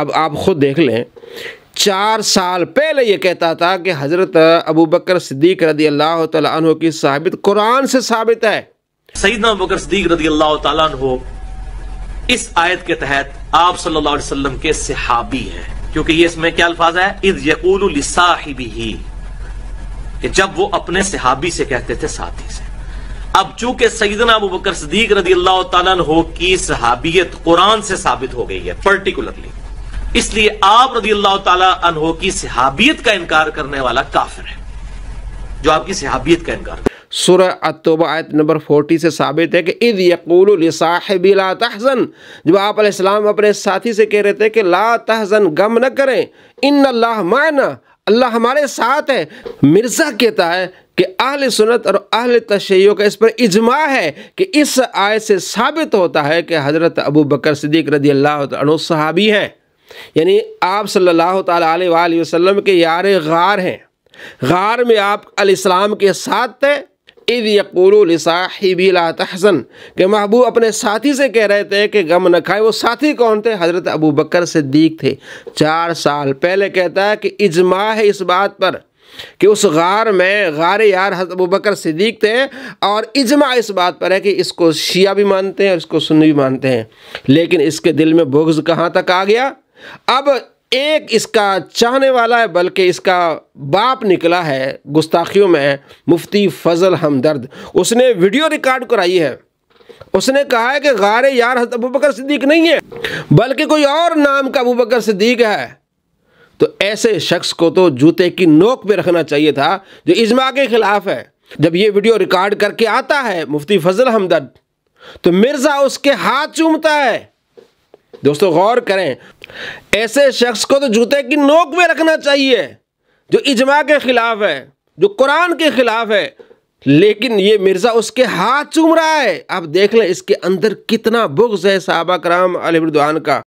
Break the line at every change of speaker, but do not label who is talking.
अब आप ख़ुद देख लें चार साल पहले ये कहता था कि हज़रत अबू बकर सिद्दीक रदी अल्लाह तु की साबित कुरान से साबित है
सईद बकर सिद्दीक रदी अल्लाह तु इस आयत के तहत आप सल्लल्लाहु अलैहि वसल्लम के सिहाबी हैं क्योंकि ये इसमें क्या अल्फाज है इज यकूल ही कि जब वो अपने सिहाबी से कहते थे साथी से अब चूंकि सईदना अबू बकर सदीक रदी अल्लाह तु की सहाबियत कुरान से साबित हो गई है पर्टिकुलरली इसलिए आप रजी अल्लाह तहो की सिहाबियत का इनकार करने वाला काफिर है जो आपकी सिहाबियत का इनकार
सुर अतोबा आयत नंबर फोर्टी से साबित है कि इद यकूल तहजन जब आप आपलाम अपने साथी से कह रहे थे कि ला तहजन गम न करें इन अल्लाह माना अल्लाह हमारे साथ है मिर्ज़ा कहता है कि अहल सुनत और अहल तशैयों का इस पर इजमा है कि इस आय से साबित होता है कि हज़रत अबू बकर सिद्दीक रजी अल्लाह सहाबी हैं यानी आप सल्लल्लाहु अलैहि वसल्लम के यार गार हैं गार में आप अलैहिस्सलाम के साथ थे ईद यकूल साहिबी ला के महबूब अपने साथी से कह रहे थे कि गम न खाए वो साथी कौन थे हज़रत अबू बकर सिद्दीक थे चार साल पहले कहता है कि इजमा है इस बात पर कि उस गार में गार यार हजरत अबू बकर सिद्दीक थे और इजमा इस बात पर है कि इसको शिया भी मानते हैं और इसको सुन्नी भी मानते हैं लेकिन इसके दिल में बोग्ज कहाँ तक आ गया अब एक इसका चाहने वाला है बल्कि इसका बाप निकला है गुस्ताखियों में मुफ्ती फजल हमदर्द उसने वीडियो रिकॉर्ड कराई है उसने कहा है कि गार यार अबू बकर सिद्दीक नहीं है बल्कि कोई और नाम का अबू बकर सिद्दीक है तो ऐसे शख्स को तो जूते की नोक पे रखना चाहिए था जो इजमा के ख़िलाफ़ है जब ये वीडियो रिकॉर्ड करके आता है मुफ्ती फजल हमदर्द तो मिर्ज़ा उसके हाथ चूमता है दोस्तों गौर करें ऐसे शख्स को तो जूते की नोक में रखना चाहिए जो इजमा के ख़िलाफ़ है जो कुरान के ख़िलाफ़ है लेकिन ये मिर्ज़ा उसके हाथ चूम रहा है आप देख लें इसके अंदर कितना बुग्ज़ है साहबा कराम अलीबरदान का